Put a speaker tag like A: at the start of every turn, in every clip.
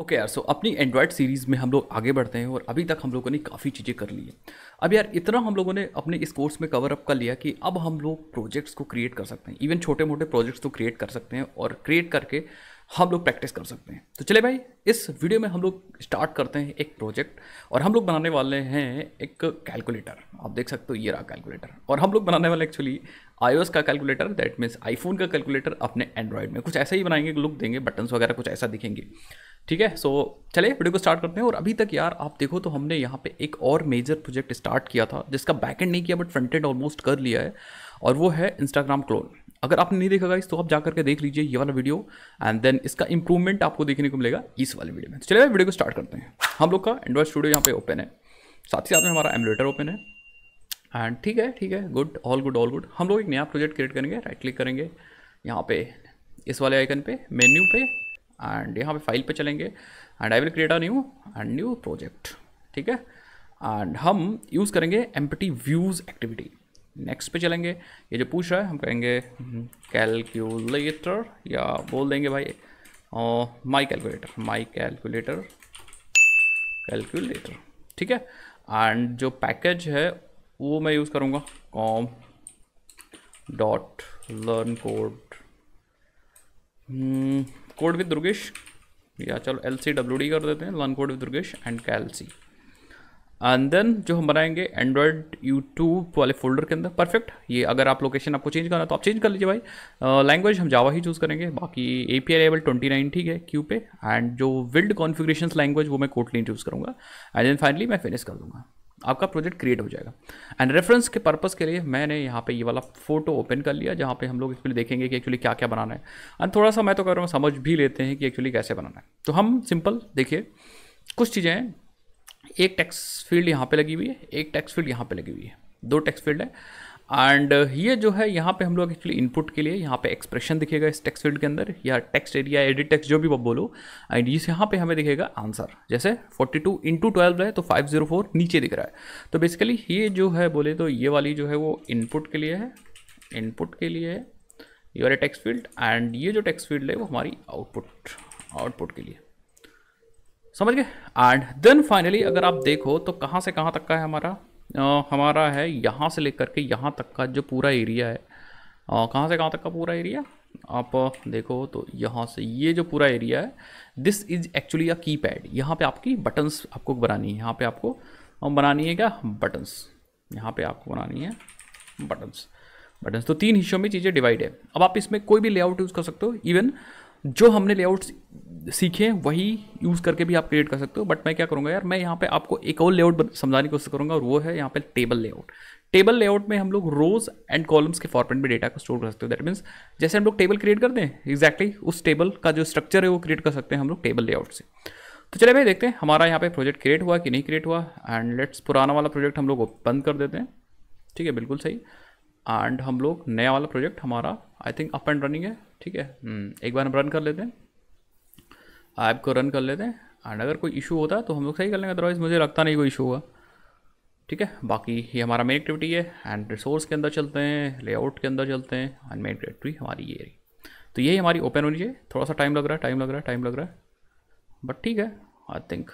A: Okay यार सो अपनी Android series में हम लोग आगे बढ़ते हैं और अभी तक हम लोगों ने काफ़ी चीज़ें कर ली है अब यार इतना हम लोगों ने अपने इस कोर्स में कवर अप कर लिया कि अब हम लोग प्रोजेक्ट्स को क्रिएट कर सकते हैं इवन छोटे मोटे प्रोजेक्ट्स तो क्रिएट कर सकते हैं और क्रिएट करके हम लोग प्रैक्टिस कर सकते हैं तो चले भाई इस वीडियो में हम लोग स्टार्ट करते हैं एक प्रोजेक्ट और हम लोग बनाने वाले हैं एक कैलकुलेटर आप देख सकते हो ये रहा कैलकुलेटर और हम लोग बनाने वाले एक्चुअली आईओएस का कैलकुलेटर दैट मीन्स आईफोन का कैलकुलेटर अपने एंड्रॉयड में कुछ ऐसा ही बनाएंगे लुक देंगे बटन्स वगैरह कुछ ऐसा दिखेंगे ठीक है सो चले वीडियो को स्टार्ट करते हैं और अभी तक यार आप देखो तो हमने यहाँ पे एक और मेजर प्रोजेक्ट स्टार्ट किया था जिसका बैकेंड नहीं किया बट फ्रंट एंड ऑलमोस्ट कर लिया है और वो है इंस्टाग्राम क्लोन अगर आपने नहीं देखा गाइस तो आप जा करके देख लीजिए ये वाला वीडियो एंड देन इसका इंप्रूवमेंट आपको देखने को मिलेगा इस वाले वीडियो में तो चलिए वीडियो को स्टार्ट करते हैं हम लोग का एंड्रॉइड स्टूडियो यहाँ पे ओपन है साथ ही साथ में हमारा एमुलेटर ओपन है एंड ठीक है ठीक है good all good all good हम लोग एक नया प्रोजेक्ट क्रिएट करेंगे राइट क्लिक करेंगे यहाँ पे इस वाले आइकन पे मेन्यू पे एंड यहाँ पे फाइल पे चलेंगे and I will create a new and new project ठीक है एंड हम यूज़ करेंगे एम्पटी व्यूज़ एक्टिविटी नेक्स्ट पे चलेंगे ये जो पूछ रहा है हम कहेंगे कैलकुलेटर हम्म, या बोल देंगे भाई my calculator my calculator calculator ठीक है एंड जो पैकेज है वो मैं यूज़ करूँगा com dot learn code code with Durgesh या चलो एल सी डब्ल्यू डी कर देते हैं learn code with Durgesh and cal C and then जो हम बनाएंगे एंड्रॉयड यूट्यूब वाले फोल्डर के अंदर परफेक्ट ये अगर आप लोकेशन आपको चेंज करना तो आप चेंज कर लीजिए भाई लैंग्वेज uh, हम जावा ही चूज़ करेंगे बाकी A P I level twenty nine ठीक है क्यू पे एंड जो विल्ड कॉन्फिग्रेशन लैंग्वेज वो मैं कोटली चूज़ करूँगा एंड देन फाइनली मैं फिनिश कर दूँगा आपका प्रोजेक्ट क्रिएट हो जाएगा एंड रेफरेंस के पर्पज़ के लिए मैंने यहाँ पे ये वाला फोटो ओपन कर लिया जहाँ पे हम लोग इसमें देखेंगे कि एक्चुअली क्या क्या बनाना है एंड थोड़ा सा मैं तो कर रहा हूँ समझ भी लेते हैं कि एक्चुअली कैसे बनाना है तो हम सिंपल देखिए कुछ चीज़ें हैं एक टैक्स फील्ड यहाँ पे लगी हुई है एक टैक्स फील्ड यहाँ पे लगी हुई है दो टैक्स फील्ड है एंड uh, ये जो है यहाँ पे हम लोग एक्चुअली इनपुट के लिए यहाँ पे एक्सप्रेशन दिखेगा इस टैक्स फील्ड के अंदर या टेक्स्ट एरिया एडिट टेक्स जो भी आप बोलो एंड इस यहाँ पे हमें दिखेगा आंसर जैसे 42 टू इंटू ट्वेल्व है तो 504 नीचे दिख रहा है तो बेसिकली ये जो है बोले तो ये वाली जो है वो इनपुट के लिए है इनपुट के लिए है ये वाले टेक्स्ट फील्ड एंड ये जो टेक्स्ट फील्ड है वो हमारी आउटपुट आउटपुट के लिए समझ गए एंड देन फाइनली अगर आप देखो तो कहाँ से कहाँ तक का है हमारा आ, हमारा है यहाँ से लेकर के यहाँ तक का जो पूरा एरिया है कहाँ से कहाँ तक का पूरा एरिया आप देखो तो यहाँ से ये जो पूरा एरिया है दिस इज एक्चुअली अ की पैड यहाँ पर आपकी बटन्स आपको बनानी है यहाँ पर आपको बनानी है क्या बटन्स यहाँ पर आपको बनानी है बटन्स बटन्स तो तीन हिस्सों में चीज़ें डिवाइड है अब आप इसमें कोई भी लेआउट यूज़ कर सकते हो इवन जो हमने लेआउट सीखे वही यूज़ करके भी आप क्रिएट कर सकते हो बट मैं क्या करूँगा यार मैं यहाँ पे आपको एक और लेआउट समझाने की कोशिश करूँगा और वो है यहाँ पे टेबल लेआउट टेबल लेआउट में हम लोग रोज एंड कॉलम्स के फॉर्मेट में डेटा को स्टोर कर सकते हो दैट मीन्स जैसे हम लोग टेबल क्रिएट करते हैं एग्जैक्टली exactly उस टेबल का जो स्ट्रक्चर है वो क्रिएट कर सकते हैं हम लोग टेबल लेआउट से तो चले भाई देखते हैं हमारा यहाँ पे प्रोजेक्ट क्रिएट हुआ कि नहीं क्रिएट हुआ एंड लेट्स पुराना वाला प्रोजेक्ट हम लोग बंद कर देते हैं ठीक है बिल्कुल सही एंड हम लोग नया वाला प्रोजेक्ट हमारा I think up and running है ठीक है हम्म, एक बार हम रन कर लेते हैं ऐप को रन कर लेते हैं एंड अगर कोई इशू होता है तो हम लोग सही कर लेंगे अदरवाइज़ मुझे लगता नहीं कोई इशू हुआ ठीक है बाकी ये हमारा मेन एक्टिविटी है एंड रिसोर्स के अंदर चलते हैं लेआउट के अंदर चलते हैं एंड मेन एक्टिविटी हमारी ये रही तो यही हमारी ओपन होनी चाहिए थोड़ा सा टाइम लग रहा है टाइम लग रहा है टाइम लग रहा है बट ठीक है आई थिंक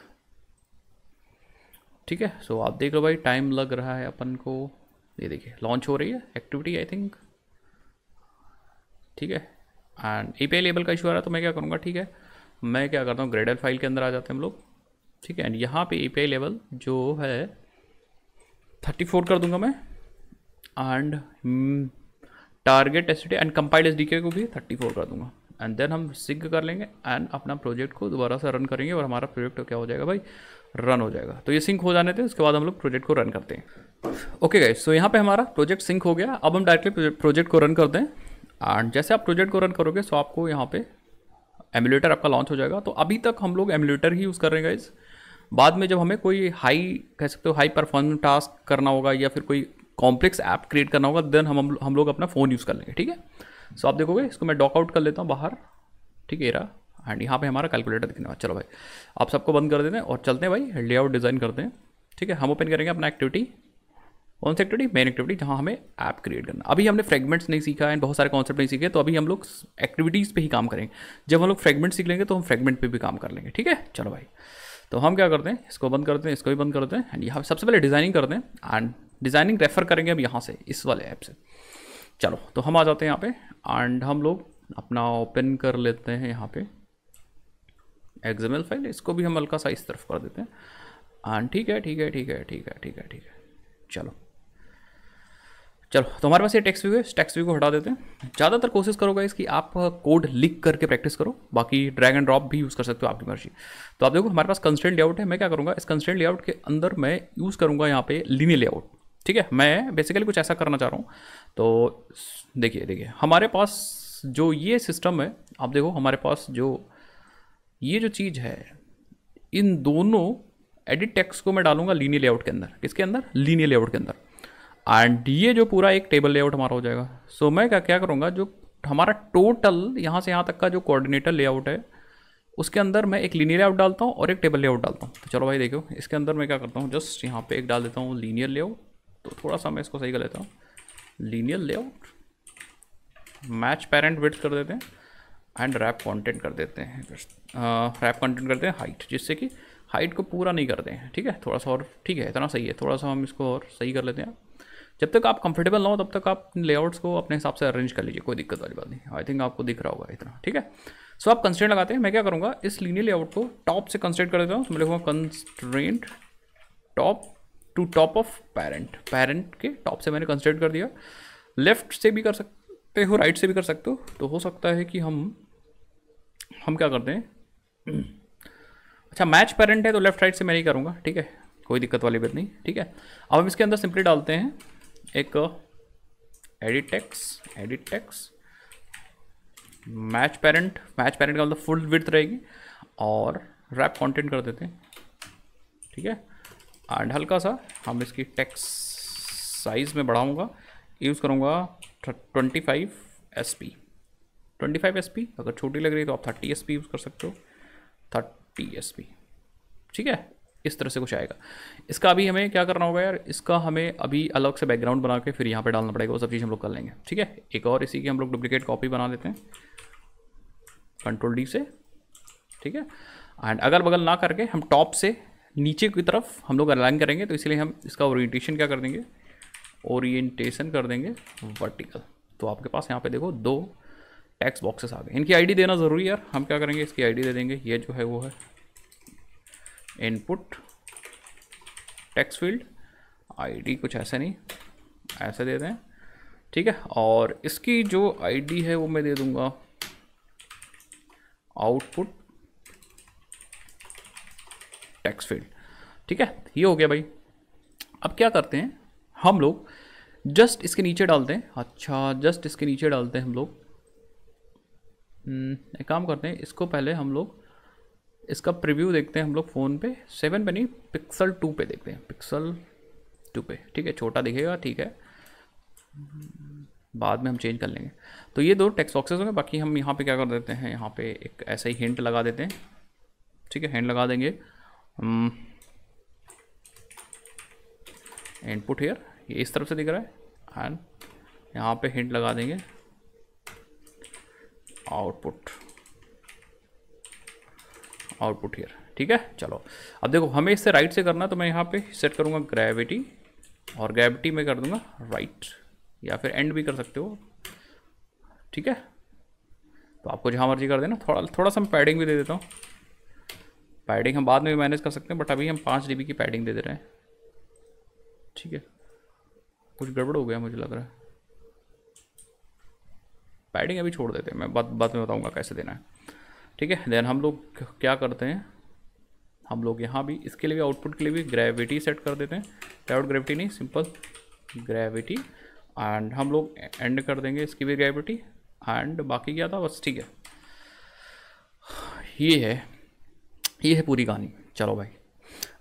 A: ठीक है सो आप देख लो भाई टाइम लग रहा है अपन को ये देखिए लॉन्च हो रही है एक्टिविटी आई थिंक ठीक है एंड ए पी आई लेबल का इशू आ रहा है तो मैं क्या करूँगा ठीक है मैं क्या करता हूँ ग्रेडल फाइल के अंदर आ जाते हैं हम लोग ठीक है एंड यहाँ पे ए पी आई लेवल जो है थर्टी फोर कर दूंगा मैं and target S and compile S D K को भी थर्टी फोर कर दूंगा एंड देन हम सिंक कर लेंगे एंड अपना प्रोजेक्ट को दोबारा से रन करेंगे और हमारा प्रोजेक्ट क्या हो जाएगा भाई रन हो जाएगा तो ये सिंक हो जाने थे उसके बाद हम लोग प्रोजेक्ट को रन करते हैं ओके गाइस सो यहाँ पे हमारा प्रोजेक्ट सिंक हो गया अब हम डायरेक्टली प्रोजेक्ट को रन करते हैं एंड जैसे आप प्रोजेक्ट को रन करोगे सो आपको यहाँ पे एमुलेटर आपका लॉन्च हो जाएगा तो अभी तक हम लोग एमुलेटर ही यूज़ कर रहे हैं गाइज़ बाद में जब हमें कोई हाई कह सकते हो हाई परफॉर्म टास्क करना होगा या फिर कोई कॉम्प्लेक्स ऐप क्रिएट करना होगा देन हम हम लोग अपना फ़ोन यूज़ कर लेंगे ठीक है सो आप देखोगे इसको मैं डॉकआउट कर लेता हूँ बाहर ठीक है रहा एंड यहाँ पे हमारा कैलकुलेटर दिखने वाला चलो भाई आप सबको बंद कर देते हैं और चलते हैं भाई लेआउट डिज़ाइन करते हैं ठीक है हम ओपन करेंगे अपना एक्टिविटी कौन सी एक्टिविटी मेन एक्टिविटी जहाँ हमें ऐप क्रिएट करना अभी हमने फ्रेगमेंट्स नहीं सीखा एंड बहुत सारे कॉन्सेप्ट नहीं सीखे तो अभी हम लोग एक्टिविटीज़ पर ही काम करेंगे जब हम लोग फ्रेगमेंट सीख लेंगे तो हम फ्रेगमेंट पर भी काम कर लेंगे ठीक है चलो भाई तो हम क्या करते हैं इसको बंद करते हैं इसको भी बंद करते हैं एंड यहाँ सबसे पहले डिज़ाइनिंग करते हैं एंड डिज़ाइनिंग रेफर करेंगे हम यहाँ से इस वाले ऐप से चलो तो हम आ जाते हैं यहाँ पर एंड हम लोग अपना ओपन कर लेते हैं यहाँ पर एग्जामल फाइल इसको भी हम हल्का सा इस तरफ कर देते हैं हाँ ठीक है ठीक है ठीक है ठीक है ठीक है ठीक है चलो चलो तो हमारे पास ये टेक्स्ट व्यू है टेक्स्ट व्यू को हटा देते हैं ज़्यादातर कोशिश करोगे इसकी आप कोड लिख करके प्रैक्टिस करो बाकी ड्रैग एंड ड्रॉप भी यूज़ कर सकते हो आपकी मर्जी तो आप देखो हमारे पास कंस्टेंट लेआउट है मैं क्या करूँगा इस कंस्टेंट लेआउट के अंदर मैं यूज़ करूँगा यहाँ पे लीनियर लेआउट ठीक है मैं बेसिकली कुछ ऐसा करना चाह रहा हूँ तो देखिए देखिए हमारे पास जो ये सिस्टम है आप देखो हमारे पास जो ये जो चीज़ है इन दोनों एडिट टेक्स्ट को मैं डालूंगा लीनियर लेआउट के अंदर किसके अंदर लीनियर लेआउट के अंदर एंड ये जो पूरा एक टेबल लेआउट हमारा हो जाएगा सो so, मैं क्या क्या करूँगा जो हमारा टोटल यहाँ से यहाँ तक का जो कोऑर्डिनेटर लेआउट है उसके अंदर मैं एक लीनियर लेआउट डालता हूँ और एक टेबल लेआउट डालता हूँ तो चलो भाई देखो इसके अंदर मैं क्या करता हूँ जस्ट यहाँ पे एक डाल देता हूँ लीनियर लेआउट तो थोड़ा सा मैं इसको सही कर लेता हूँ linear layout match parent weight कर देते हैं एंड रैप कंटेंट कर देते हैं रैप कंटेंट uh, करते हैं हाइट जिससे कि हाइट को पूरा नहीं करते हैं ठीक है थोड़ा सा और ठीक है इतना सही है थोड़ा सा हम इसको और सही कर लेते हैं जब तक आप कंफर्टेबल ना हो तब तक आप लेआउट्स को अपने हिसाब से अरेंज कर लीजिए कोई दिक्कत वाली बात नहीं आई थिंक आपको दिख रहा होगा इतना ठीक है सो so, आप कंस्टेंट लगाते हैं मैं क्या करूँगा इस लीनियर लेआउट को टॉप से कंस्टेंट कर देता हूँ मैं लिखूँगा constraint top to top of parent parent के टॉप से मैंने कंस्टेंट कर दिया लेफ्ट से भी कर सकते हो राइट से भी कर सकते हो तो हो सकता है कि हम हम क्या करते हैं अच्छा मैच पेरेंट है तो लेफ्ट राइट से मैं ही करूँगा ठीक है कोई दिक्कत वाली बात नहीं ठीक है अब हम इसके अंदर सिंपली डालते हैं एक edit text edit text match parent match parent का मतलब फुल विथ रहेगी और रैप कंटेंट कर देते हैं ठीक है एंड हल्का सा हम इसकी टेक्स साइज़ में बढ़ाऊँगा यूज़ करूँगा twenty five S P twenty five S P अगर छोटी लग रही है तो आप थर्टी एस पी यूज़ कर सकते हो थर्टी एस पी ठीक है इस तरह से कुछ आएगा इसका अभी हमें क्या करना होगा यार इसका हमें अभी अलग से बैकग्राउंड बना के फिर यहाँ पे डालना पड़ेगा वो सब चीज़ हम लोग कर लेंगे ठीक है एक और इसी की हम लोग डुप्लीकेट कॉपी बना लेते हैं कंट्रोल डी से ठीक है एंड अगल बगल ना करके हम टॉप से नीचे की तरफ हम लोग अलाइन करेंगे तो इसलिए हम इसका ओरिएंटेशन क्या कर देंगे ओरिएंटेशन कर देंगे वर्टिकल तो आपके पास यहाँ पे देखो दो टैक्स बॉक्सेस आ गए इनकी आईडी देना ज़रूरी यार हम क्या करेंगे इसकी आईडी दे देंगे ये जो है वो है इनपुट टैक्स फील्ड आईडी कुछ ऐसा नहीं ऐसे दे दें ठीक है और इसकी जो आईडी है वो मैं दे दूंगा आउटपुट टैक्स फील्ड ठीक है ये हो गया भाई अब क्या करते हैं हम लोग जस्ट इसके नीचे डालते हैं अच्छा जस्ट इसके नीचे डालते हैं हम लोग हम्म, एक काम करते हैं इसको पहले हम लोग इसका प्रीव्यू देखते हैं हम लोग फ़ोन पे सेवन पे नहीं पिक्सल टू पे देखते हैं पिक्सल टू पे ठीक है छोटा दिखेगा ठीक है बाद में हम चेंज कर लेंगे तो ये दो टेक्स्ट बॉक्सेस होंगे बाकी हम यहाँ पे क्या कर देते हैं यहाँ पे एक ऐसा ही हिंट लगा देते हैं ठीक है हिंट लगा देंगे इनपुट हम्म, हेयर ये इस तरफ से दिख रहा है एंड यहाँ पे हिंट लगा देंगे आउटपुट आउटपुट हियर ठीक है चलो अब देखो हमें इससे राइट से करना तो मैं यहाँ पे सेट करूँगा ग्रेविटी और ग्रेविटी में कर दूँगा राइट या फिर एंड भी कर सकते हो ठीक है तो आपको जहाँ मर्जी कर देना थोड़ा थोड़ा सा मैं पैडिंग भी दे देता हूँ पैडिंग हम बाद में भी मैनेज कर सकते हैं बट अभी हम पाँच डी की पैडिंग दे दे रहे हैं ठीक है कुछ गड़बड़ हो गया मुझे लग रहा है पैडिंग अभी छोड़ देते हैं मैं बाद बाद में बताऊंगा कैसे देना है ठीक है देन हम लोग क्या करते हैं हम लोग यहाँ भी इसके लिए भी आउटपुट के लिए भी ग्रेविटी सेट कर देते हैं विदाउट ग्रेविटी नहीं सिंपल ग्रेविटी एंड हम लोग एंड कर देंगे इसकी भी ग्रेविटी एंड बाकी क्या था बस ठीक है ये है ये है पूरी कहानी चलो भाई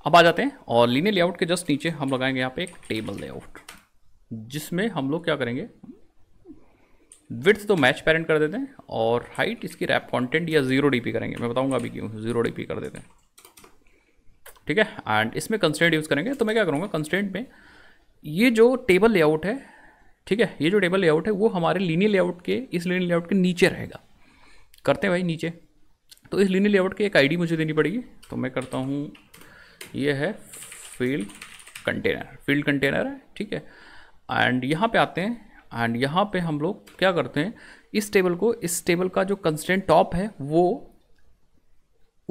A: अब आ जाते हैं और लीनियर लेआउट के जस्ट नीचे हम लगाएंगे यहाँ पे एक टेबल लेआउट जिसमें हम लोग क्या करेंगे विथ तो मैच पेरेंट कर देते हैं और हाइट इसकी रैप कंटेंट या जीरो डी करेंगे मैं बताऊंगा अभी क्यों जीरो डी कर देते हैं ठीक है एंड इसमें कंस्टेंट यूज़ करेंगे तो मैं क्या करूँगा कंस्टेंट में ये जो टेबल लेआउट है ठीक है ये जो टेबल लेआउट है वो हमारे लीनियर लेआउट के इस लीनियर लेआउट के नीचे रहेगा करते हैं भाई नीचे तो इस लीनियर लेआउट की एक आईडी मुझे देनी पड़ेगी तो मैं करता हूँ ये है फील्ड कंटेनर फील्ड कंटेनर है ठीक है एंड यहाँ पे आते हैं एंड यहाँ पे हम लोग क्या करते हैं इस टेबल को इस टेबल का जो कंस्टेंट टॉप है वो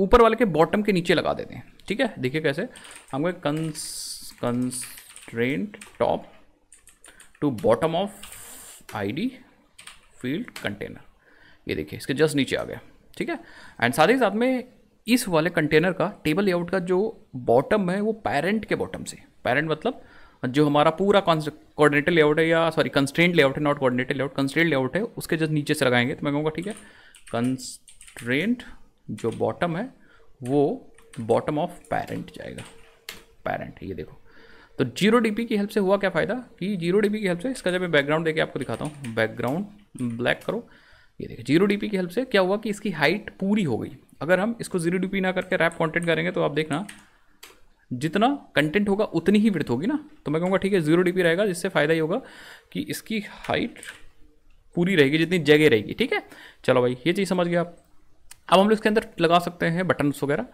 A: ऊपर वाले के बॉटम के नीचे लगा देते हैं ठीक है देखिए कैसे हमको cons constant top to bottom of ID field container ये देखिए इसके जस्ट नीचे आ गया ठीक है एंड साथ ही साथ में इस वाले कंटेनर का टेबल लेआउट का जो बॉटम है वो पैरेंट के बॉटम से पेरेंट मतलब जो हमारा पूरा कोऑर्डिनेटर लेआउट है या सॉरी कंस्ट्रेंट लेआउट है not coordinator layout constraint layout है उसके जस्ट नीचे से लगाएंगे तो मैं कहूँगा ठीक है कंस्ट्रेंट जो बॉटम है वो बॉटम ऑफ पेरेंट जाएगा पेरेंट ये देखो तो जीरो डी की हेल्प से हुआ क्या फ़ायदा कि जीरो डी की हेल्प से इसका जब मैं बैकग्राउंड देके आपको दिखाता हूँ बैकग्राउंड ब्लैक करो ये देखो जीरो डी की हेल्प से क्या हुआ कि इसकी हाइट पूरी हो गई अगर हम इसको जीरो डी ना करके रैप कॉन्टेंट करेंगे तो आप देखना जितना कंटेंट होगा उतनी ही विर्थ होगी ना तो मैं कहूँगा ठीक है जीरो डी रहेगा जिससे फ़ायदा ही होगा कि इसकी हाइट पूरी रहेगी जितनी जगह रहेगी ठीक है चलो भाई ये चीज़ समझ गए आप अब हम लोग इसके अंदर लगा सकते हैं बटन्स वगैरह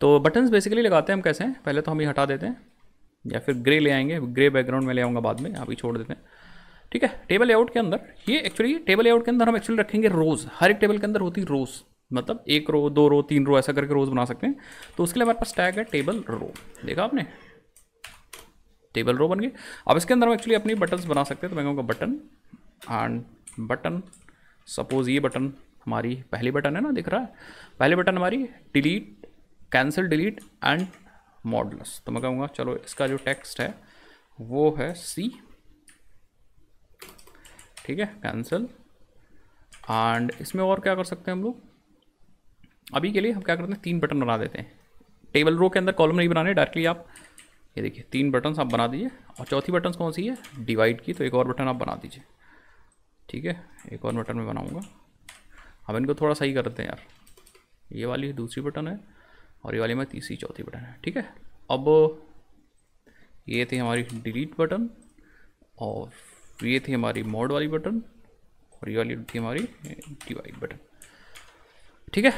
A: तो बटन्स बेसिकली लगाते हैं हम कैसे हैं पहले तो हम ये हटा देते हैं या फिर ग्रे ले आएंगे ग्रे बैकग्राउंड में ले आऊँगा बाद में आप ही छोड़ देते हैं ठीक है टेबल लेआउट के अंदर ये एक्चुअली टेबल लेआउट के अंदर हम एक्चुअली रखेंगे रोज़ हर एक टेबल के अंदर होती रोज़ मतलब एक रो दो रो तीन रो ऐसा करके रोज बना सकते हैं तो उसके लिए हमारे पास टैग है टेबल रो देखा आपने टेबल रो बन गए अब इसके अंदर हम एक्चुअली अपनी बटन्स बना सकते हैं तो मैं कहूँगा बटन एंड बटन सपोज ये बटन हमारी पहली बटन है ना दिख रहा है पहली बटन हमारी delete cancel delete and models तो मैं कहूँगा चलो इसका जो टेक्स्ट है वो है सी ठीक है कैंसिल एंड इसमें और क्या कर सकते हैं हम लोग अभी के लिए हम क्या करते हैं तीन बटन बना देते हैं टेबल रो के अंदर कॉलम नहीं बनाने डायरेक्टली आप ये देखिए तीन बटन्स आप बना दीजिए और चौथी बटन कौन सी है डिवाइड की तो एक और बटन आप बना दीजिए ठीक है एक और बटन मैं बनाऊँगा अब इनको थोड़ा सही करते हैं यार ये वाली दूसरी बटन है और ये वाली में तीसरी चौथी बटन है ठीक है अब ये थी हमारी डिलीट बटन और ये थी हमारी मोड वाली बटन और ये वाली थी हमारी डिवाइड बटन ठीक है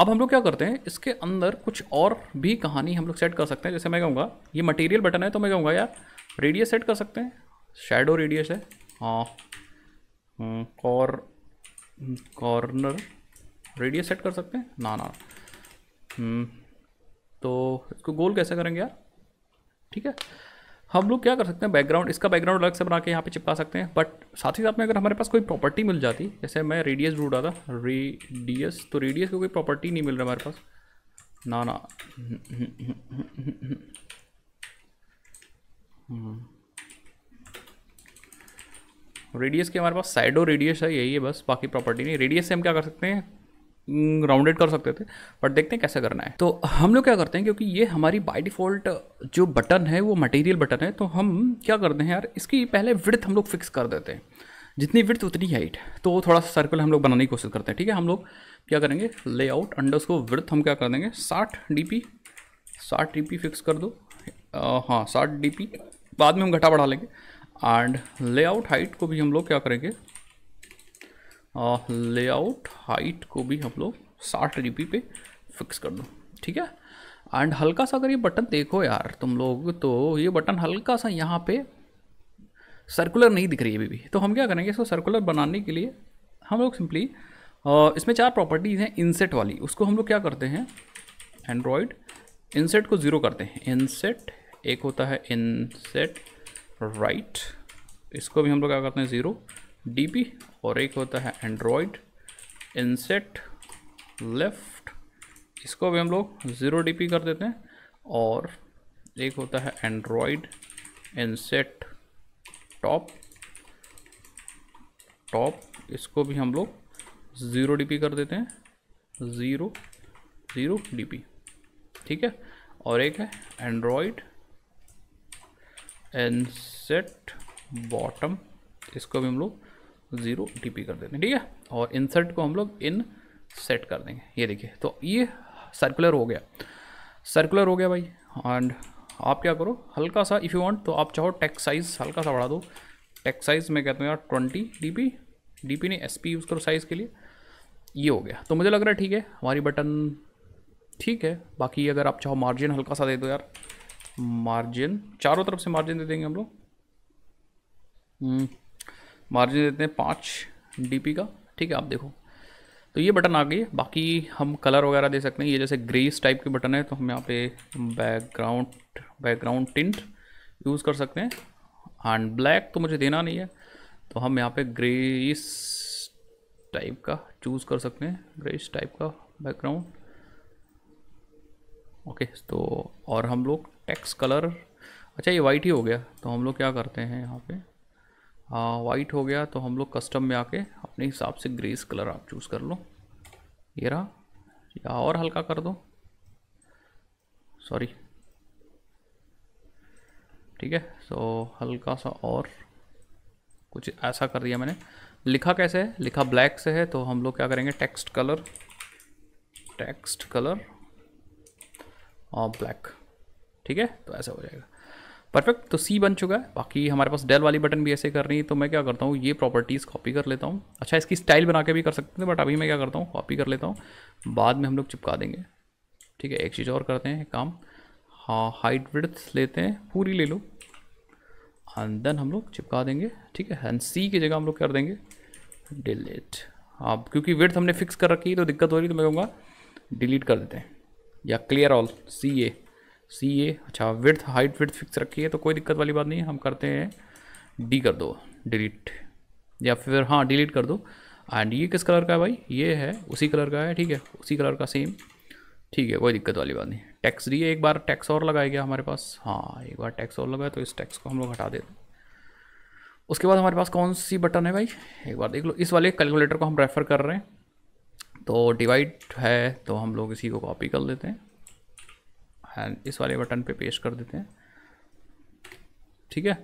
A: अब हम लोग क्या करते हैं इसके अंदर कुछ और भी कहानी हम लोग सेट कर सकते हैं जैसे मैं कहूँगा ये मटेरियल बटन है तो मैं कहूँगा यार रेडियस सेट कर सकते हैं शेडो रेडियस है हाँ और कॉर्नर रेडियस सेट कर सकते हैं ना ना हम्म, तो इसको गोल कैसे करेंगे यार ठीक है हम लोग क्या कर सकते हैं बैकग्राउंड इसका बैकग्राउंड अलग से बना के यहाँ पे चिपका सकते हैं बट साथ ही साथ में अगर हमारे पास कोई प्रॉपर्टी मिल जाती जैसे मैं रेडियस ढूंढ रहा था रेडियस तो रेडियस की कोई प्रॉपर्टी नहीं मिल रहा हमारे पास ना ना रेडियस के हमारे पास साइडो रेडियस है यही है बस बाकी प्रॉपर्टी नहीं रेडियस से हम क्या कर सकते हैं राउंडेड हम्म, कर सकते थे बट देखते हैं कैसे करना है तो हम लोग क्या करते हैं क्योंकि ये हमारी बाय डिफ़ॉल्ट जो बटन है वो मटेरियल बटन है तो हम क्या करते हैं यार इसकी पहले विड्थ हम लोग फिक्स कर देते हैं जितनी विड्थ उतनी हाइट तो वो थोड़ा सा सर्कल हम लोग बनाने की कोशिश करते हैं ठीक है हम लोग क्या करेंगे लेआउट अंडर्स को विड्थ हम क्या कर देंगे साठ डी पी साठ डी पी फिक्स कर दो हाँ साठ डी पी बाद में हम घटा बढ़ा लेंगे एंड लेआउट हाइट को भी हम लोग क्या करेंगे लेआउट हाइट को भी हम लोग साठ डी पे फिक्स कर दो ठीक है एंड हल्का सा अगर ये बटन देखो यार तुम लोग तो ये बटन हल्का सा यहाँ पे सर्कुलर नहीं दिख रही है अभी भी तो हम क्या करेंगे इसको सर्कुलर बनाने के लिए हम लोग सिंपली इसमें चार प्रॉपर्टीज़ हैं इनसेट वाली उसको हम लोग क्या करते हैं एंड्रॉयड इनसेट को ज़ीरो करते हैं इनसेट एक होता है इनसेट राइट इसको भी हम लोग क्या करते हैं ज़ीरो डी और एक होता है एंड्रॉयड इनसेट लेफ्ट इसको भी हम लोग ज़ीरो डी कर देते हैं और एक होता है एंड्रॉयड इनसेट टॉप टॉप इसको भी हम लोग ज़ीरो डी कर देते हैं ज़ीरो ज़ीरो डी ठीक है और एक है एंड्रॉयड एनसेट बॉटम इसको भी हम लोग ज़ीरो टी कर देते हैं ठीक है और इंसर्ट को हम लोग इन सेट कर देंगे ये देखिए तो ये सर्कुलर हो गया सर्कुलर हो गया भाई एंड आप क्या करो हल्का सा इफ़ यू वांट तो आप चाहो टैक्स साइज़ हल्का सा बढ़ा दो टैक्स साइज़ में कहता हूँ यार twenty D P D P नहीं एस पी यूज़ करो साइज़ के लिए ये हो गया तो मुझे लग रहा है ठीक है हमारी बटन ठीक है बाकी अगर आप चाहो मार्जिन हल्का सा दे दो यार मार्जिन चारों तरफ से मार्जिन दे देंगे हम लोग हम्म। मार्जिन देते हैं पाँच डी का ठीक है आप देखो तो ये बटन आ गई बाकी हम कलर वगैरह दे सकते हैं ये जैसे ग्रेस टाइप के बटन है तो हम यहाँ पे बैकग्राउंड बैकग्राउंड टिंट यूज़ कर सकते हैं एंड ब्लैक तो मुझे देना नहीं है तो हम यहाँ पे ग्रेस टाइप का चूज़ कर सकते हैं ग्रेस टाइप का बैकग्राउंड ओके तो और हम लोग टेक्स कलर अच्छा ये वाइट ही हो गया तो हम लोग क्या करते हैं यहाँ पर वाइट हो गया तो हम लोग कस्टम में आके अपने हिसाब से ग्रेस कलर आप चूज़ कर लो ये रहा या और हल्का कर दो सॉरी ठीक है सो हल्का सा और कुछ ऐसा कर दिया मैंने लिखा कैसे है लिखा ब्लैक से है तो हम लोग क्या करेंगे टेक्स्ट कलर टेक्स्ट कलर और ब्लैक ठीक है तो ऐसा हो जाएगा परफेक्ट तो सी बन चुका है बाकी हमारे पास डेल वाली बटन भी ऐसे कर रही है तो मैं क्या करता हूँ ये प्रॉपर्टीज़ कॉपी कर लेता हूँ अच्छा इसकी स्टाइल बना के भी कर सकते थे बट अभी मैं क्या करता हूँ कॉपी कर लेता हूँ बाद में हम लोग चिपका देंगे ठीक है एक चीज़ और करते हैं काम हाँ हाइट विड्थ लेते हैं पूरी ले लो एंड देन हम लोग चिपका देंगे ठीक है एंड सी की जगह हम लोग कर देंगे डिलीट अब क्योंकि विड्थ हमने फिक्स कर रखी है तो दिक्कत हो रही तो मैं कहूँगा डिलीट कर देते हैं या क्लियर ऑल सी ए सी ए अच्छा विर्थ हाइट विर्थ फिक्स रखी है तो कोई दिक्कत वाली बात नहीं है हम करते हैं डी कर दो डिलीट या फिर हाँ डिलीट कर दो एंड ये किस कलर का है भाई ये है उसी कलर का है ठीक है उसी कलर का सेम ठीक है कोई दिक्कत वाली बात नहीं टैक्स डी एक बार टैक्स और लगाया गया हमारे पास हाँ एक बार टैक्स और लगाया तो इस टैक्स को हम लोग हटा देते हैं उसके बाद हमारे पास कौन सी बटन है भाई एक बार देख लो इस वाले कैलकुलेटर को हम रेफ़र कर रहे हैं तो डिवाइड है तो हम लोग इसी को कॉपी कर लेते हैं एंड इस वाले बटन पे पेस्ट कर देते हैं ठीक है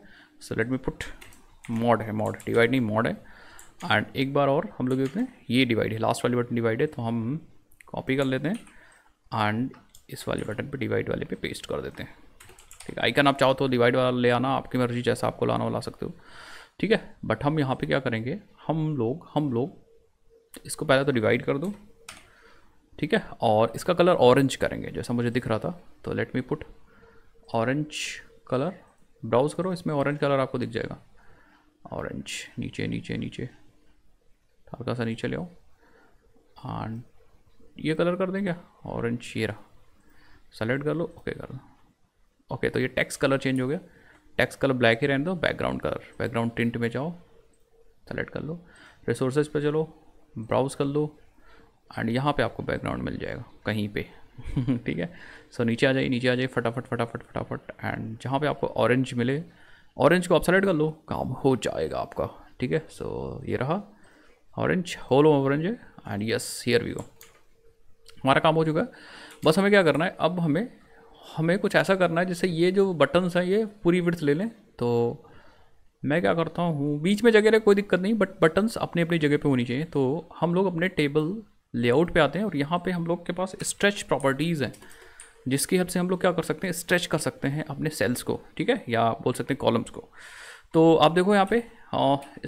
A: so let me put mod है मॉड डिवाइड नहीं मॉड है एंड एक बार और हम लोग देखते हैं ये डिवाइड है लास्ट वाले बटन डिवाइड है तो हम कॉपी कर लेते हैं एंड इस वाले बटन पे डिवाइड वाले पे पेस्ट कर देते हैं ठीक है आइकन आप चाहो तो डिवाइड वाला ले आना आपकी मर्जी जैसा आपको लाना वो ला सकते हो ठीक है बट हम यहाँ पे क्या करेंगे हम लोग हम लोग इसको पहले तो डिवाइड कर दो ठीक है और इसका कलर ऑरेंज करेंगे जैसा मुझे दिख रहा था तो let me put orange colour browse करो इसमें ऑरेंज कलर आपको दिख जाएगा ऑरेंज नीचे नीचे नीचे हल्का सा नीचे ले आओ एंड ये कलर कर देंगे ऑरेंज ये रहा सेलेक्ट कर लो ओके कर लो ओके तो ये टैक्स कलर चेंज हो गया टैक्स कलर ब्लैक ही रहने दो बैकग्राउंड कलर बैकग्राउंड टिंट में जाओ सेलेक्ट कर लो रिसोर्सेज पे चलो ब्राउज़ कर लो एंड यहाँ पे आपको बैकग्राउंड मिल जाएगा कहीं पे ठीक है सो नीचे आ जाइए नीचे आ जाइए फटाफट फटाफट फटाफट एंड जहाँ पे आपको ऑरेंज मिले ऑरेंज को अपसाइड कर लो काम हो जाएगा आपका ठीक है सो ये रहा orange hollow orange and yes here we go हमारा काम हो चुका है बस हमें क्या करना है अब हमें हमें कुछ ऐसा करना है जैसे ये जो बटन्स हैं ये पूरी विड्थ ले लें तो मैं क्या करता हूँ बीच में जगह रहे कोई दिक्कत नहीं बट बटन्स अपनी अपनी जगह पे होनी चाहिए तो हम लोग अपने टेबल लेआउट पे आते हैं और यहाँ पे हम लोग के पास स्ट्रेच प्रॉपर्टीज़ हैं जिसकी हद से हम लोग क्या कर सकते हैं स्ट्रेच कर सकते हैं अपने सेल्स को ठीक है या बोल सकते हैं कॉलम्स को तो आप देखो यहाँ पे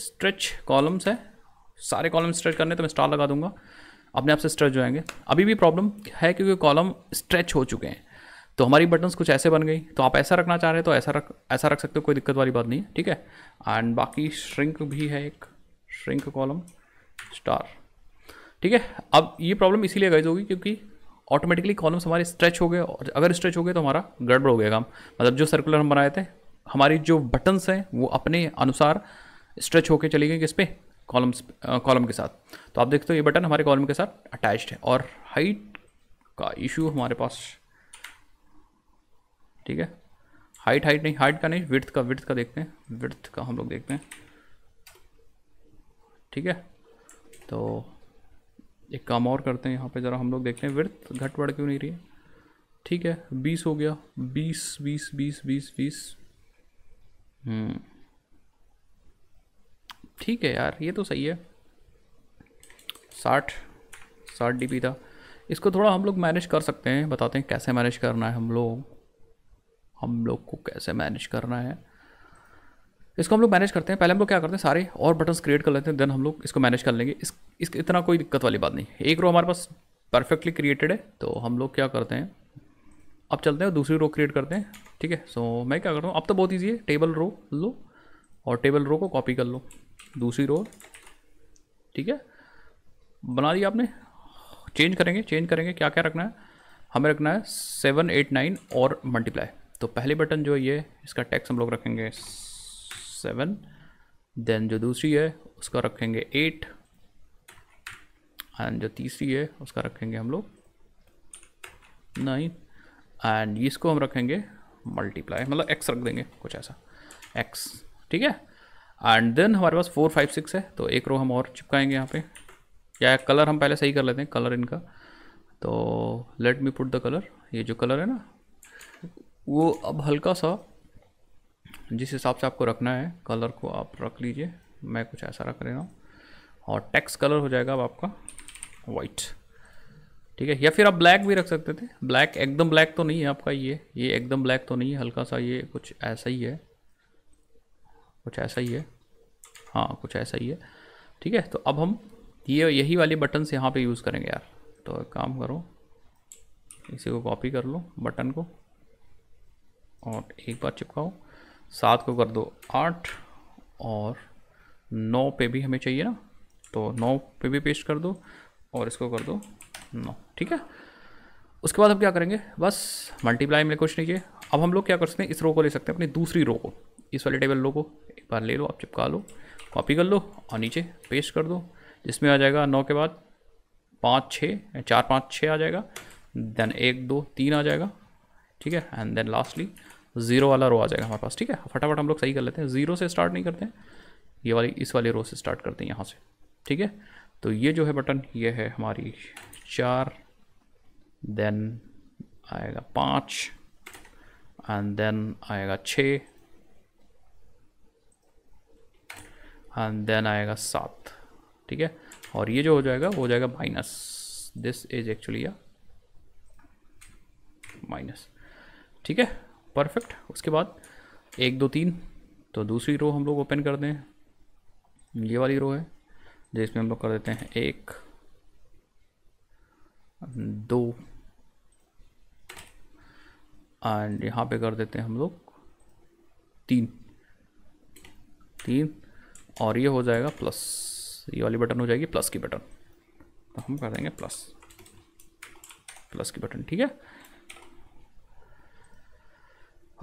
A: स्ट्रेच हाँ, कॉलम्स हैं सारे कॉलम स्ट्रेच करने तो मैं स्टार लगा दूंगा अपने आप से स्ट्रेच हो जाएंगे अभी भी प्रॉब्लम है क्योंकि कॉलम स्ट्रेच हो चुके हैं तो हमारी बटन्स कुछ ऐसे बन गई तो आप ऐसा रखना चाह रहे हैं तो ऐसा रख ऐसा रख सकते हो कोई दिक्कत वाली बात नहीं ठीक है एंड बाकी श्रिंक भी है एक श्रिंक कॉलम स्टार ठीक है अब ये प्रॉब्लम इसीलिए गाइज होगी क्योंकि ऑटोमेटिकली कॉलम्स हमारे स्ट्रेच हो गए और अगर स्ट्रेच हो गए तो हमारा गड़बड़ हो गया काम मतलब जो सर्कुलर हम बनाए थे हमारी जो बटन्स हैं वो अपने अनुसार स्ट्रेच होकर चली गई किस पे कॉलम्स कॉलम के साथ तो आप देखते हो ये बटन हमारे कॉलम के साथ अटैच्ड है और हाइट का इशू हमारे पास ठीक है हाइट हाइट नहीं हाइट का नहीं विर्थ का विर्थ का देखते हैं विर्थ का हम लोग देखते हैं ठीक है तो एक काम और करते हैं यहाँ पे ज़रा हम लोग देखते हैं विर्थ घट बढ़ क्यों नहीं रही है ठीक है बीस हो गया बीस बीस बीस बीस बीस हम्म। ठीक है यार ये तो सही है साठ साठ डी था इसको थोड़ा हम लोग मैनेज कर सकते हैं बताते हैं कैसे मैनेज करना है हम लोग हम लोग को कैसे मैनेज करना है इसको हम लोग मैनेज करते हैं पहले हम लोग क्या करते हैं सारे और बटन्स क्रिएट कर लेते हैं देन हम लोग इसको मैनेज कर लेंगे इस, इस इतना कोई दिक्कत वाली बात नहीं एक रो हमारे पास परफेक्टली क्रिएटेड है तो हम लोग क्या करते हैं अब चलते हैं दूसरी रो क्रिएट करते हैं ठीक है सो मैं क्या करता हूँ अब तो बहुत ईजी है टेबल रो लो और टेबल रो को कॉपी कर लो दूसरी रो ठीक है बना दिया आपने चेंज करेंगे चेंज करेंगे क्या क्या रखना है हमें रखना है सेवन एट नाइन और मल्टीप्लाई तो पहले बटन जो ये इसका टैक्स हम लोग रखेंगे सेवन देन जो दूसरी है उसका रखेंगे एट एंड जो तीसरी है उसका रखेंगे हम लोग नाइन एंड इसको हम रखेंगे मल्टीप्लाई मतलब एक्स रख देंगे कुछ ऐसा एक्स ठीक है एंड देन हमारे पास फोर फाइव सिक्स है तो एक रो हम और चिपकाएंगे यहाँ पे या कलर हम पहले सही कर लेते हैं कलर इनका तो let me put the colour ये जो कलर है ना वो अब हल्का सा जिस हिसाब से आपको रखना है कलर को आप रख लीजिए मैं कुछ ऐसा रख रहा हूँ और टेक्स कलर हो जाएगा अब आपका वाइट ठीक है या फिर आप ब्लैक भी रख सकते थे ब्लैक एकदम ब्लैक तो नहीं है आपका ये ये एकदम ब्लैक तो नहीं है हल्का सा ये कुछ ऐसा ही है कुछ ऐसा ही है हाँ कुछ ऐसा ही है ठीक है तो अब हम ये यही वाले से यहाँ पे यूज़ करेंगे यार तो एक काम करो इसी को कॉपी कर लो बटन को और एक बार चिपकाओ सात को कर दो आठ और नौ पे भी हमें चाहिए ना तो नौ पे भी पेस्ट कर दो और इसको कर दो नौ ठीक है उसके बाद हम क्या करेंगे बस मल्टीप्लाई में कुछ नहीं है अब हम लोग क्या कर सकते हैं इस रो को ले सकते हैं अपनी दूसरी रो को इस वाले टेबल रो को एक बार ले लो आप चिपका लो कॉपी कर लो और नीचे पेस्ट कर दो जिसमें आ जाएगा नौ के बाद पाँच छः चार पाँच छः आ जाएगा देन एक दो तीन आ जाएगा ठीक है एंड देन लास्टली जीरो वाला रो आ जाएगा हमारे पास ठीक है फटाफट हम लोग सही कर लेते हैं जीरो से स्टार्ट नहीं करते हैं ये वाली इस वाली रो से स्टार्ट करते हैं यहाँ से ठीक है तो ये जो है बटन ये है हमारी चार देन आएगा पाँच एंड देन आएगा छ एंड देन आएगा सात ठीक है और ये जो हो जाएगा वो हो जाएगा माइनस दिस इज एक्चुअली या माइनस ठीक है परफेक्ट उसके बाद एक दो तीन तो दूसरी रो हम लोग ओपन कर दें ये वाली रो है जिसमें हम लोग कर देते हैं एक दो एंड यहाँ पे कर देते हैं हम लोग तीन तीन और ये हो जाएगा प्लस ये वाली बटन हो जाएगी प्लस की बटन तो हम कर देंगे प्लस प्लस की बटन ठीक है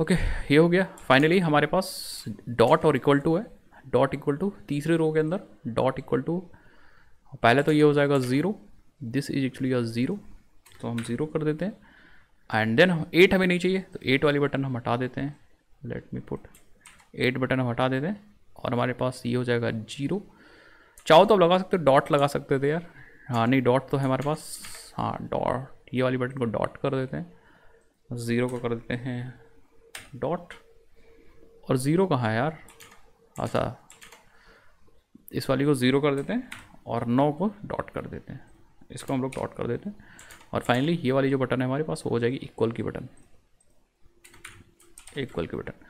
A: ओके okay, ये हो गया फाइनली हमारे पास डॉट और इक्वल टू है डॉट इक्वल टू तीसरे रो के अंदर डॉट इक्वल टू पहले तो ये हो जाएगा zero this is actually a zero तो हम ज़ीरो कर देते हैं एंड देन एट हमें नहीं चाहिए तो एट वाली बटन हम हटा देते हैं let me put eight button हम हटा देते हैं और हमारे पास ये हो जाएगा जीरो चाहो तो आप लगा सकते हो डॉट लगा सकते थे यार हाँ नहीं डॉट तो है हमारे पास हाँ डॉट ये वाली बटन को डॉट कर देते हैं ज़ीरो को कर देते हैं डॉट और ज़ीरो कहाँ है यार अच्छा इस वाली को ज़ीरो कर देते हैं और नौ को डॉट कर देते हैं इसको हम लोग डॉट कर देते हैं और फाइनली ये वाली जो बटन है हमारे पास वो हो जाएगी इक्वल की बटन इक्वल की बटन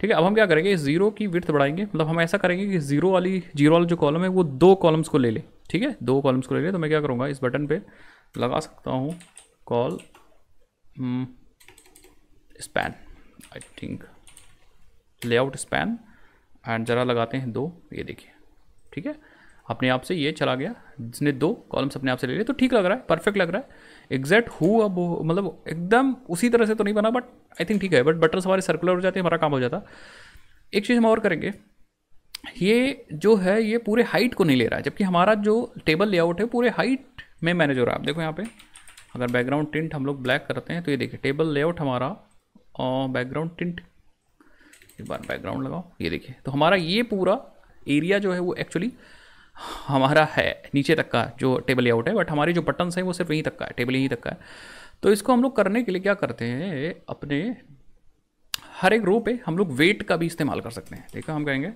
A: ठीक है अब हम क्या करेंगे जीरो की विर्थ बढ़ाएंगे मतलब हम ऐसा करेंगे कि जीरो वाली जीरो वाली जो कॉलम है वो दो कॉलम्स को ले ले ठीक है दो कॉलम्स को ले ले तो मैं क्या करूँगा इस बटन पे लगा सकता हूँ col span hmm, I think layout span and ज़रा लगाते हैं दो ये देखिए ठीक है अपने आप से ये चला गया जिसने दो कॉलम्स अपने आप से ले लिए तो ठीक लग रहा है परफेक्ट लग रहा है एग्जैक्ट हु अब मतलब एकदम उसी तरह से तो नहीं बना बट आई थिंक ठीक है बट बटर्स हमारे सर्कुलर हो जाते हैं हमारा काम हो जाता एक चीज़ हम और करेंगे ये जो है ये पूरे हाइट को नहीं ले रहा है जबकि हमारा जो टेबल लेआउट है पूरे हाइट में मैनेज हो रहा है आप देखो यहाँ पे अगर बैकग्राउंड टिंट हम लोग ब्लैक करते हैं तो ये देखिए टेबल लेआउट हमारा बैकग्राउंड टिंट एक बार बैकग्राउंड लगाओ ये देखिए तो हमारा ये पूरा एरिया जो है वो एक्चुअली हमारा है नीचे तक का जो टेबल लेआउट है बट हमारे जो बटन्स हैं वो सिर्फ यहीं तक का है टेबल यहीं तक का है तो इसको हम लोग करने के लिए क्या करते हैं अपने हर एक रो पे हम लोग वेट का भी इस्तेमाल कर सकते हैं देखा हम कहेंगे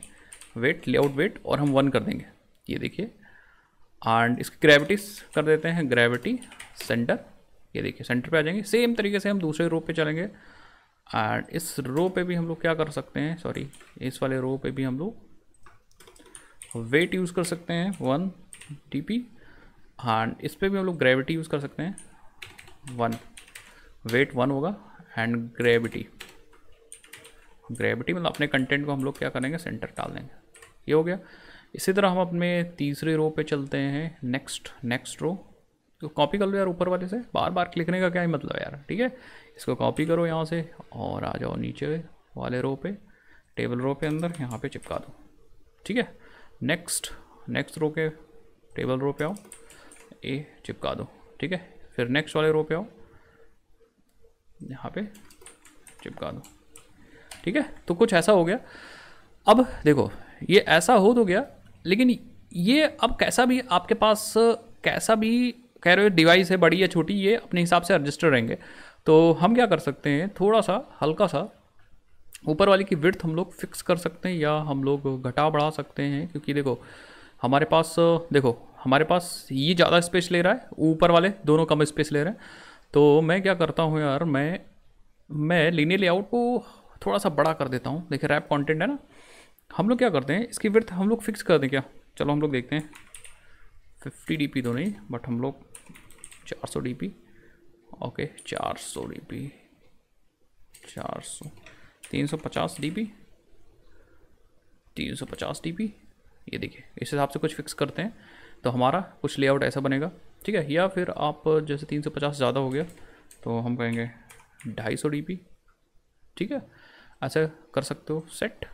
A: वेट लेआउट वेट और हम वन कर देंगे ये देखिए एंड इसकी ग्रेविटीज कर देते हैं ग्रेविटी सेंटर ये देखिए सेंटर पे आ जाएंगे सेम तरीके से हम दूसरे रो पे चलेंगे एंड इस रो पे भी हम लोग क्या कर सकते हैं सॉरी इस वाले रो पे भी हम लोग वेट यूज़ कर सकते हैं वन टी पी एंड इस पर भी हम लोग ग्रेविटी यूज़ कर सकते हैं वन वेट वन होगा एंड ग्रेविटी ग्रेविटी मतलब अपने कंटेंट को हम लोग क्या करेंगे सेंटर डाल देंगे ये हो गया इसी तरह हम अपने तीसरे रो पे चलते हैं नेक्स्ट नेक्स्ट रो तो कॉपी कर लो यार ऊपर वाले से बार बार क्लिक करने का क्या ही मतलब है यार ठीक है इसको कॉपी करो यहाँ से और आ जाओ नीचे वाले रो पे टेबल रो पे अंदर यहाँ पे चिपका दो ठीक है नेक्स्ट नेक्स्ट रो के टेबल रो पे आओ ए चिपका दो ठीक है फिर नेक्स्ट वाले रो पे आओ यहाँ पे चिपका दो ठीक है तो कुछ ऐसा हो गया अब देखो ये ऐसा हो तो गया लेकिन ये अब कैसा भी आपके पास कैसा भी कह रहे हो डिवाइस है बड़ी या छोटी ये अपने हिसाब से रजिस्टर रहेंगे तो हम क्या कर सकते हैं थोड़ा सा हल्का सा ऊपर वाली की विर्थ हम लोग फिक्स कर सकते हैं या हम लोग घटा बढ़ा सकते हैं क्योंकि देखो हमारे पास देखो हमारे पास ये ज़्यादा स्पेस ले रहा है ऊपर वाले दोनों कम स्पेस ले रहे हैं तो मैं क्या करता हूँ यार मैं मैं लीनियर लेआउट को थोड़ा सा बड़ा कर देता हूँ देखिए रैप कंटेंट है ना हम लोग क्या करते हैं इसकी विर्थ हम लोग फिक्स कर दें क्या चलो हम लोग देखते हैं फिफ्टी डी तो नहीं बट हम लोग चार सौ डी ओके चार सौ डी बी चार सौ तीन सौ पचास डी बी तीन सौ पचास डी बी ये देखिए इस हिसाब से कुछ फिक्स करते हैं तो हमारा कुछ लेआउट ऐसा बनेगा ठीक है या फिर आप जैसे तीन सौ पचास ज़्यादा हो गया तो हम कहेंगे ढाई सौ डी बी ठीक है ऐसा कर सकते हो सेट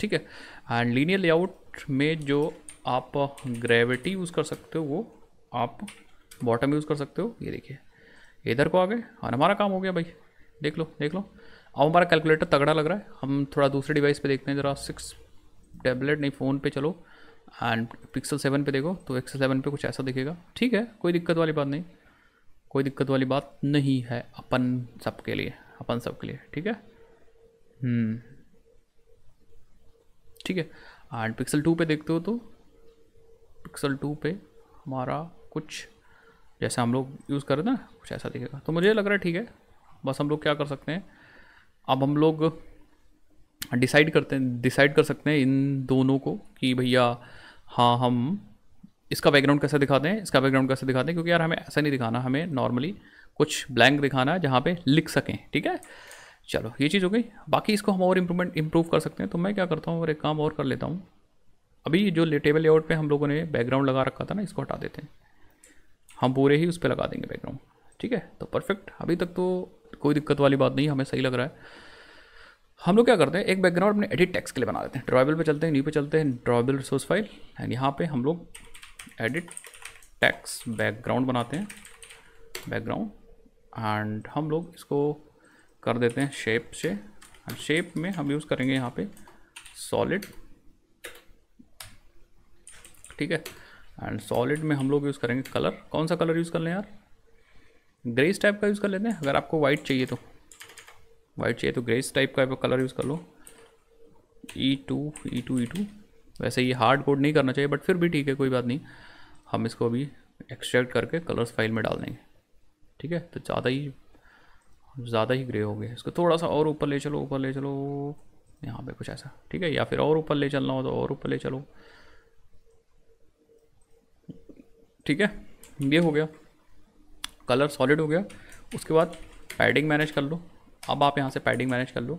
A: ठीक है एंड लीनियर लेआउट में जो आप ग्रेविटी यूज़ कर सकते हो वो आप बॉटम यूज़ कर सकते हो ये देखिए इधर को आ गए और हमारा काम हो गया भाई देख लो देख लो अब हमारा कैलकुलेटर तगड़ा लग रहा है हम थोड़ा दूसरे डिवाइस पे देखते हैं ज़रा सिक्स टैबलेट नहीं फ़ोन पे चलो एंड पिक्सल सेवन पे देखो तो एक्सल सेवन पे कुछ ऐसा दिखेगा ठीक है कोई दिक्कत वाली बात नहीं कोई दिक्कत वाली बात नहीं है अपन सब के लिए अपन सब के लिए ठीक है हम्म। ठीक है एंड पिक्सल टू पर देखते हो तो पिक्सल टू पर हमारा कुछ जैसे हम लोग यूज़ कर रहे थे ना कुछ ऐसा दिखेगा तो मुझे लग रहा है ठीक है बस हम लोग क्या कर सकते हैं अब हम लोग डिसाइड करते हैं डिसाइड कर सकते हैं इन दोनों को कि भैया हाँ हम इसका बैकग्राउंड कैसे दिखाते हैं इसका बैकग्राउंड कैसे दिखाते हैं क्योंकि यार हमें ऐसा नहीं दिखाना हमें नॉर्मली कुछ ब्लैंक दिखाना है जहाँ पे लिख सकें ठीक है चलो ये चीज़ हो गई बाकी इसको हम और इम्प्रूवमेंट इम्प्रूव कर सकते हैं तो मैं क्या करता हूँ और एक काम और कर लेता हूँ अभी जो टेबल लेआउट पे हम लोगों ने बैकग्राउंड लगा रखा था ना इसको हटा देते हैं हम पूरे ही उस पर लगा देंगे बैकग्राउंड ठीक है तो परफेक्ट अभी तक तो कोई दिक्कत वाली बात नहीं हमें सही लग रहा है हम लोग क्या करते हैं एक बैकग्राउंड अपने एडिट टेक्स्ट के लिए बना देते हैं ड्राइबल पे चलते हैं न्यू पे चलते हैं ड्राइबल रिसोर्स फाइल एंड यहाँ पे हम लोग एडिट टैक्स बैकग्राउंड बनाते हैं बैकग्राउंड एंड हम लोग इसको कर देते हैं शेप से एंड शेप में हम यूज़ करेंगे यहाँ पे सॉलिड ठीक है एंड सॉलिड में हम लोग यूज़ करेंगे कलर कौन सा कलर यूज़ कर लें यार ग्रेस टाइप का यूज़ कर लेते हैं अगर आपको वाइट चाहिए तो वाइट चाहिए तो ग्रेस टाइप का कलर यूज़ कर लो E two E two E two वैसे ये हार्ड कोड नहीं करना चाहिए बट फिर भी ठीक है कोई बात नहीं हम इसको अभी एक्सट्रैक्ट करके कलर्स फाइल में डाल देंगे ठीक है तो ज़्यादा ही ज़्यादा ही ग्रे हो गया इसको थोड़ा सा और ऊपर ले चलो ऊपर ले चलो यहाँ पे कुछ ऐसा ठीक है या फिर और ऊपर ले चलना हो तो और ऊपर ले चलो ठीक है ये हो गया कलर सॉलिड हो गया उसके बाद पैडिंग मैनेज कर लो अब आप यहाँ से पैडिंग मैनेज कर लो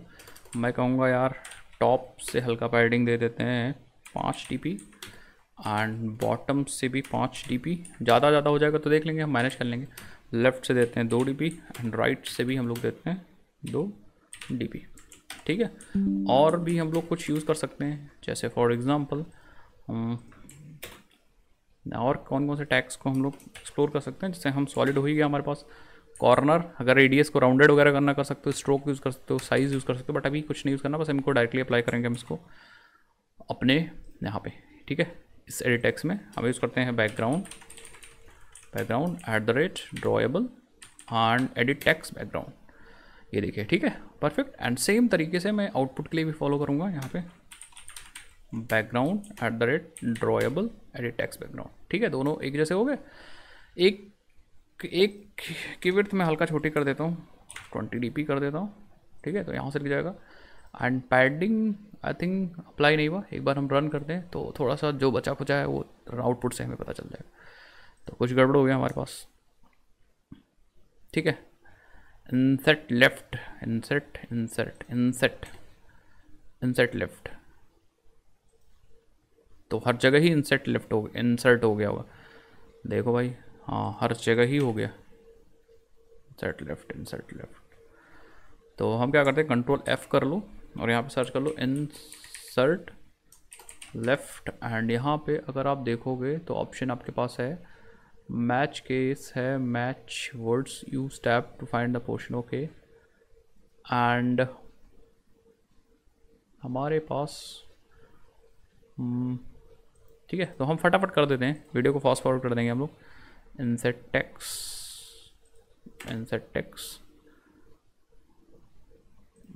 A: मैं कहूँगा यार टॉप से हल्का पैडिंग दे देते हैं पाँच डी एंड बॉटम से भी पाँच डी ज़्यादा ज़्यादा हो जाएगा तो देख लेंगे हम मैनेज कर लेंगे लेफ़्ट से देते हैं दो डी एंड राइट से भी हम लोग देते हैं दो डी ठीक है और भी हम लोग कुछ यूज़ कर सकते हैं जैसे फॉर एग्ज़ाम्पल और कौन कौन से टैक्स को हम लोग एक्सप्लोर कर सकते हैं जैसे हम सॉलिड हो ही गया हमारे पास कॉर्नर अगर रेडियस को राउंडेड वगैरह करना कर सकते हो स्ट्रोक यूज़ कर सकते हो साइज़ यूज़ कर सकते हो बट अभी कुछ नहीं यूज़ करना बस इनको डायरेक्टली अप्लाई करेंगे हम इसको अपने यहाँ पे ठीक है इस एडिट टैक्स में हम यूज़ करते हैं background background at the rate drawable and edit text background ये देखिए ठीक है परफेक्ट एंड सेम तरीके से मैं आउटपुट के लिए भी फॉलो करूँगा यहाँ पर background at the rate drawable edit text background ठीक है दोनों एक जैसे हो गए एक एक की विर्थ में हल्का छोटी कर देता हूँ ट्वेंटी डी कर देता हूँ ठीक है तो यहाँ से लग जाएगा and padding I think apply नहीं हुआ एक बार हम रन करते हैं तो थोड़ा सा जो बचा खुचा है वो आउटपुट से हमें पता चल जाएगा तो कुछ गड़बड़ हो गया हमारे पास ठीक है inset left inset inset inset inset left तो हर जगह ही इंसेट लिफ्ट हो इंसर्ट हो गया होगा देखो भाई हाँ हर जगह ही हो गया इंसेट लेफ्ट इंसेट लेफ्ट तो हम क्या करते हैं कंट्रोल एफ़ कर लो और यहाँ पे सर्च कर लो इंसर्ट लेफ़्ट एंड यहाँ पे अगर आप देखोगे तो ऑप्शन आपके पास है मैच केस है match words you step to find the portion okay and हमारे पास हम्म, ठीक है तो हम फटाफट कर देते हैं वीडियो को फास्ट फॉरवर्ड कर देंगे हम लोग inset text inset text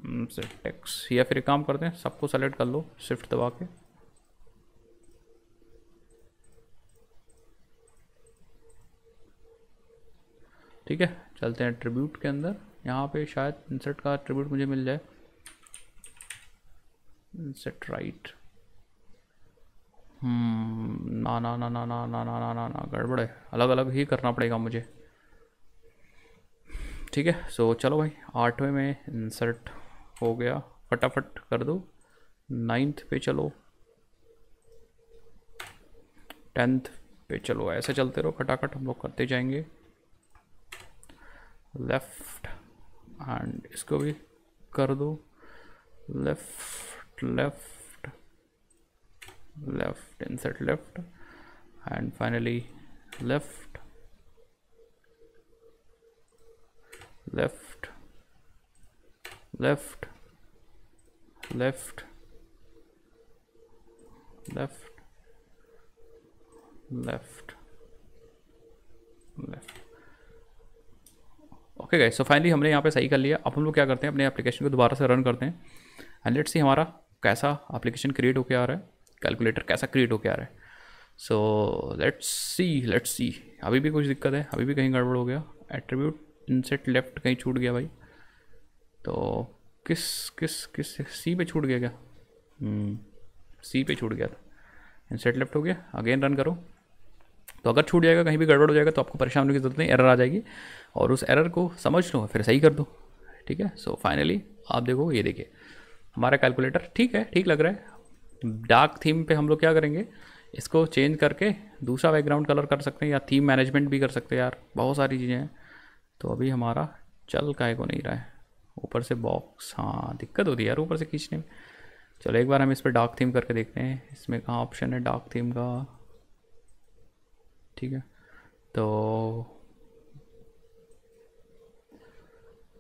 A: inset text या फिर काम करते हैं सबको सेलेक्ट कर लो शिफ्ट दबा के ठीक है चलते हैं ट्रिब्यूट के अंदर यहाँ पे शायद इंसेट का ट्रिब्यूट मुझे मिल जाए इंसेट राइट right. ना ना ना ना ना ना ना ना ना ना गड़बड़ है अलग अलग ही करना पड़ेगा मुझे ठीक है सो चलो भाई आठवें में इंसर्ट हो गया फटाफट कर दो नाइन्थ पे चलो टेंथ पे चलो ऐसे चलते रहो फटाफट हम लोग करते जाएंगे लेफ्ट एंड इसको भी कर दो left left left insert left and finally left left left left left left left okay गए सो फाइनली हमने यहाँ पे सही कर लिया अब हम लोग क्या करते हैं अपने एप्लीकेशन को दोबारा से रन करते हैं एंड लेट्स सी हमारा कैसा एप्लीकेशन क्रिएट होकर आ रहा है कैलकुलेटर कैसा क्रिएट होकर आ रहा है so let's see let's see अभी भी कुछ दिक्कत है अभी भी कहीं गड़बड़ हो गया एट्रीब्यूट इनसेट लेफ्ट कहीं छूट गया भाई तो किस किस किस सी पे छूट गया क्या सी hmm, पे छूट गया था इनसेट लेफ्ट हो गया अगेन रन करो तो अगर छूट जाएगा कहीं भी गड़बड़ हो जाएगा तो आपको परेशान होने की जरूरत नहीं एरर आ जाएगी और उस एरर को समझ लो फिर सही कर दो ठीक है सो so, फाइनली आप देखो ये देखिए हमारा कैलकुलेटर ठीक है ठीक लग रहा है डार्क थीम पे हम लोग क्या करेंगे इसको चेंज करके दूसरा बैकग्राउंड कलर कर सकते हैं या थीम मैनेजमेंट भी कर सकते हैं यार बहुत सारी चीज़ें हैं तो अभी हमारा चल काहे को नहीं रहा है ऊपर से बॉक्स हाँ दिक्कत होती है यार ऊपर से खींचने में चलो एक बार हम इस पर डार्क थीम करके देखते हैं इसमें कहाँ ऑप्शन है डार्क थीम का ठीक है तो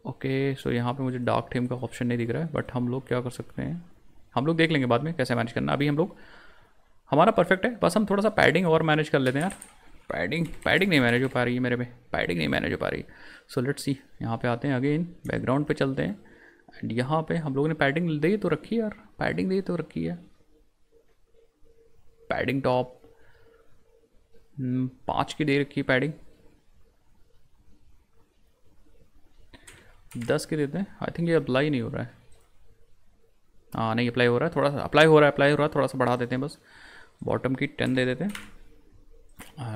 A: ओके सो यहाँ पे मुझे डार्क थीम का ऑप्शन नहीं दिख रहा है बट हम लोग क्या कर सकते हैं हम लोग देख लेंगे बाद में कैसे मैनेज करना अभी हम लोग हमारा परफेक्ट है बस हम थोड़ा सा पैडिंग और मैनेज कर लेते हैं यार पैडिंग पैडिंग नहीं मैनेज हो पा रही है मेरे पे पैडिंग नहीं मैनेज हो पा रही सो लेट्स सी यहाँ पे आते हैं अगेन बैकग्राउंड पे चलते हैं एंड यहाँ पे हम लोगों ने पैडिंग दे तो रखी है यार पैडिंग दे तो रखी है पैडिंग टॉप hmm, पाँच की दे रखी है पैडिंग दस के देते हैं आई थिंक ये अप्लाई नहीं हो रहा है हाँ नहीं अप्लाई हो रहा है थोड़ा सा अप्लाई हो रहा है अप्लाई हो रहा है थोड़ा सा बढ़ा देते हैं बस बॉटम की टेन दे देते हैं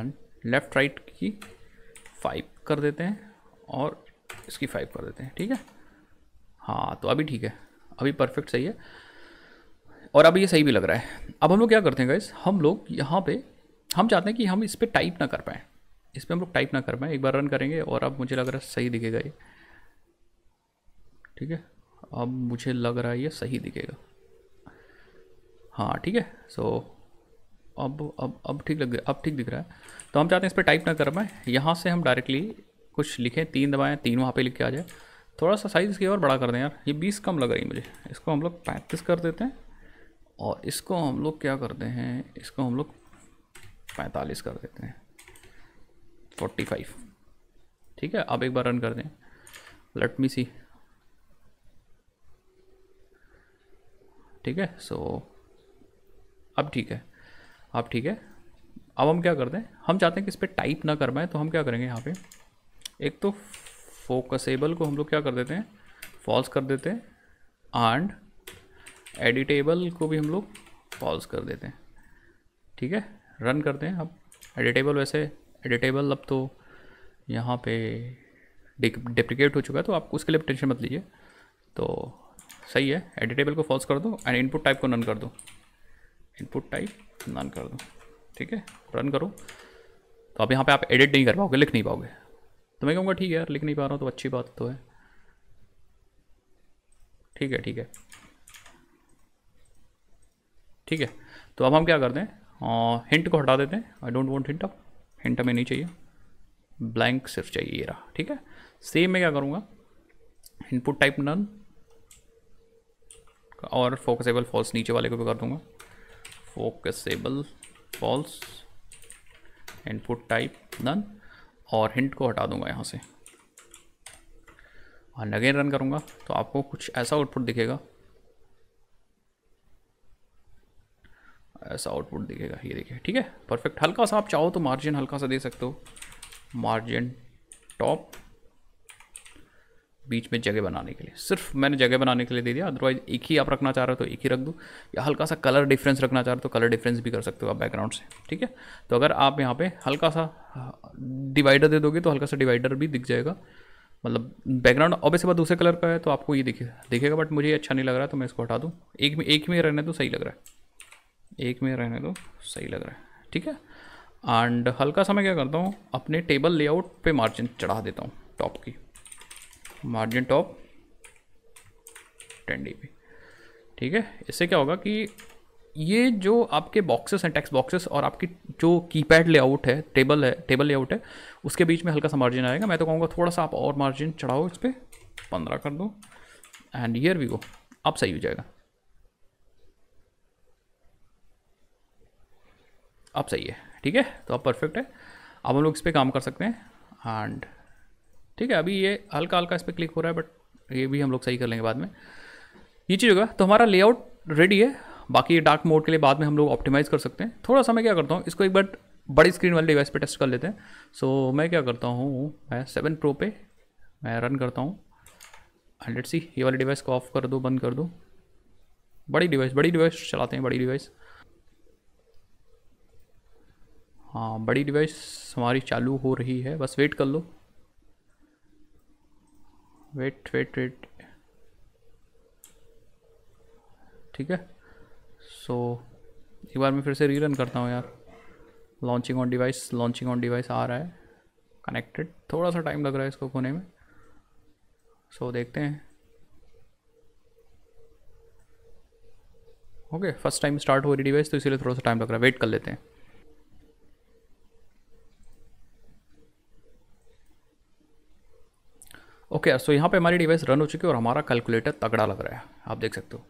A: एंड लेफ़्ट राइट की फाइव कर देते हैं और इसकी फाइव कर देते हैं ठीक है हाँ तो अभी ठीक है अभी परफेक्ट सही है और अभी ये सही भी लग रहा है अब हम लोग क्या करते हैं गाइस हम लोग यहाँ पे हम चाहते हैं कि हम इस पर टाइप ना कर पाएँ इस पर हम लोग टाइप ना कर पाएँ एक बार रन करेंगे और अब मुझे लग रहा है सही दिखेगा ये ठीक है अब मुझे लग रहा है ये सही दिखेगा हाँ ठीक है सो अब अब अब ठीक लग अब ठीक दिख रहा है तो हम चाहते हैं इस पर टाइप ना कर पाए यहाँ से हम डायरेक्टली कुछ लिखें तीन दबाएँ तीन वहाँ पे लिख के आ जाए थोड़ा सा साइज़ की और बड़ा कर दें यार ये बीस कम लग रही है मुझे इसको हम लोग पैंतीस कर देते हैं और इसको हम लोग क्या करते हैं इसको हम लोग पैंतालीस कर देते हैं फोर्टी फाइव ठीक है अब एक बार रन कर दें लेट मी सी ठीक है सो अब ठीक है अब ठीक है अब हम क्या करते हैं हम चाहते हैं कि इस पर टाइप ना कर पाएँ तो हम क्या करेंगे यहाँ पे एक तो फोकसेबल को हम लोग क्या कर देते हैं फॉल्स कर देते हैं एंड एडिटेबल को भी हम लोग फॉल्स कर देते हैं ठीक है रन करते हैं अब एडिटेबल वैसे एडिटेबल अब तो यहाँ पे डिप्रिकेट हो चुका है तो आप उसके लिए टेंशन मत लीजिए तो सही है एडिटेबल को फॉल्स कर दो एंड इनपुट टाइप को नन कर दो इनपुट टाइप नन कर दो ठीक है रन करो तो अब यहाँ पे आप एडिट नहीं कर पाओगे लिख नहीं पाओगे तो मैं कहूँगा ठीक है यार लिख नहीं पा रहा हूँ तो अच्छी बात तो है ठीक है ठीक है ठीक है तो अब हम क्या करते हैं हिंट को हटा देते हैं I don't want hint up hint हमें नहीं चाहिए ब्लैंक सिर्फ चाहिए ये रहा ठीक है सेम मैं क्या करूँगा इनपुट टाइप नन और फोकसेबल फॉल्स नीचे वाले को भी कर दूंगा focusable false input type none और हिंट को हटा दूंगा यहाँ से और नगेन रन करूँगा तो आपको कुछ ऐसा आउटपुट दिखेगा ऐसा आउटपुट दिखेगा ये देखिए ठीक है परफेक्ट हल्का सा आप चाहो तो मार्जिन हल्का सा दे सकते हो मार्जिन टॉप बीच में जगह बनाने के लिए सिर्फ मैंने जगह बनाने के लिए दे दिया अदरवाइज एक ही आप रखना चाह रहे हो तो एक ही रख दो या हल्का सा कलर डिफरेंस रखना चाह रहे हो तो कलर डिफरेंस भी कर सकते हो आप बैकग्राउंड से ठीक है तो अगर आप यहाँ पे हल्का सा डिवाइडर हाँ, दे दोगे तो हल्का सा डिवाइडर भी दिख जाएगा मतलब बैकग्राउंड ऑब्वियस बात दूसरे कलर का है तो आपको ये दिखे दिखेगा बट मुझे अच्छा नहीं लग रहा है तो मैं इसको हटा दूँ एक में एक में रहने दो सही लग रहा है एक में रहने दो सही लग रहा है ठीक है एंड हल्का सा मैं क्या करता हूँ अपने टेबल लेआउट पे मार्जिन चढ़ा देता हूँ टॉप की मार्जिन टॉप टेन डी ठीक है इससे क्या होगा कि ये जो आपके बॉक्सेस हैं टेक्स्ट बॉक्सेस और आपकी जो कीपैड लेआउट है टेबल है टेबल लेआउट है उसके बीच में हल्का सा मार्जिन आएगा मैं तो कहूँगा थोड़ा सा आप और मार्जिन चढ़ाओ इस पर पंद्रह कर दो एंड ईयर भी गो अब सही हो जाएगा अब सही है ठीक है तो अब परफेक्ट है अब हम लोग इस पर काम कर सकते हैं एंड ठीक है अभी ये हल्का हल्का इस पर क्लिक हो रहा है बट ये भी हम लोग सही कर लेंगे बाद में ये चीज़ होगा तो हमारा लेआउट रेडी है बाकी ये डार्क मोड के लिए बाद में हम लोग ऑप्टिमाइज़ कर सकते हैं थोड़ा सा मैं क्या करता हूँ इसको एक बार बड़ी स्क्रीन वाले डिवाइस पे टेस्ट कर लेते हैं सो so, मैं क्या करता हूँ मैं सेवन प्रो पे मैं रन करता हूँ हंड्रेड सी ये वाली डिवाइस को ऑफ कर दो बंद कर दो बड़ी डिवाइस बड़ी डिवाइस चलाते हैं बड़ी डिवाइस हाँ बड़ी डिवाइस हमारी चालू हो रही है बस वेट कर लो वेट वेट वेट ठीक है सो so, एक बार मैं फिर से रीरन करता हूँ यार launching on device launching on device आ रहा है कनेक्टेड थोड़ा सा टाइम लग रहा है इसको खोने में सो so, देखते हैं ओके फर्स्ट टाइम स्टार्ट हो रही डिवाइस तो इसीलिए थोड़ा सा टाइम लग रहा है वेट कर लेते हैं ओके सो यहाँ पे हमारी डिवाइस रन हो चुकी है और हमारा कैलकुलेटर तगड़ा लग रहा है आप देख सकते हो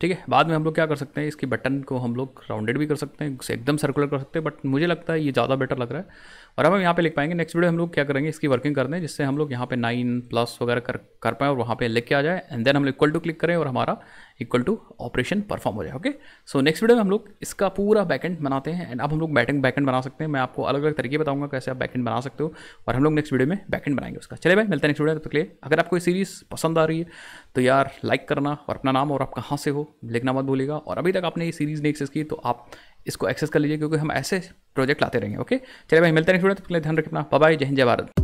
A: ठीक है बाद में हम लोग क्या कर सकते हैं इसकी बटन को हम लोग राउंडेड भी कर सकते हैं एकदम सर्कुलर कर सकते हैं बट मुझे लगता है ये ज़्यादा बेटर लग रहा है और हम यहाँ पे लिख पाएंगे नेक्स्ट वीडियो हम लोग क्या करेंगे इसकी वर्किंग कर दें जिससे हम लोग यहाँ पे नाइन प्लस वगैरह कर कर पाएँ और वहाँ पे लिख के आ जाए एंड देन हम इक्वल टू क्लिक करें और हमारा इक्वल टू ऑपरेशन परफॉर्म हो जाए ओके सो नेक्स्ट वीडियो में हम लोग इसका पूरा बैकेंड बनाते हैं एंड अब हम लोग बैटिंग बैकेंड बना सकते हैं मैं आपको अलग अलग तरीके बताऊंगा कैसे आप बैकेंड बना सकते हो और हम लोग नेक्स्ट वीडियो में बैकेंड बनाएंगे उसका चले भाई मिलते हैं नेक्स्ट वीडियो तो तक लिए अगर आपको ये सीरीज़ पसंद आ रही है तो यार लाइक करना और अपना नाम और आप कहाँ से हो लिखना मत भूलिएगा और अभी तक आपने ये सीरीज़ नहीं एक्सेस की तो आप इसको एक्सेस कर लीजिए क्योंकि हम ऐसे प्रोजेक्ट लाते रहेंगे ओके चलिए भाई मिलते हैं स्टूडेंट तो ध्यान रखना अपना बाय जय हिंद जय भारत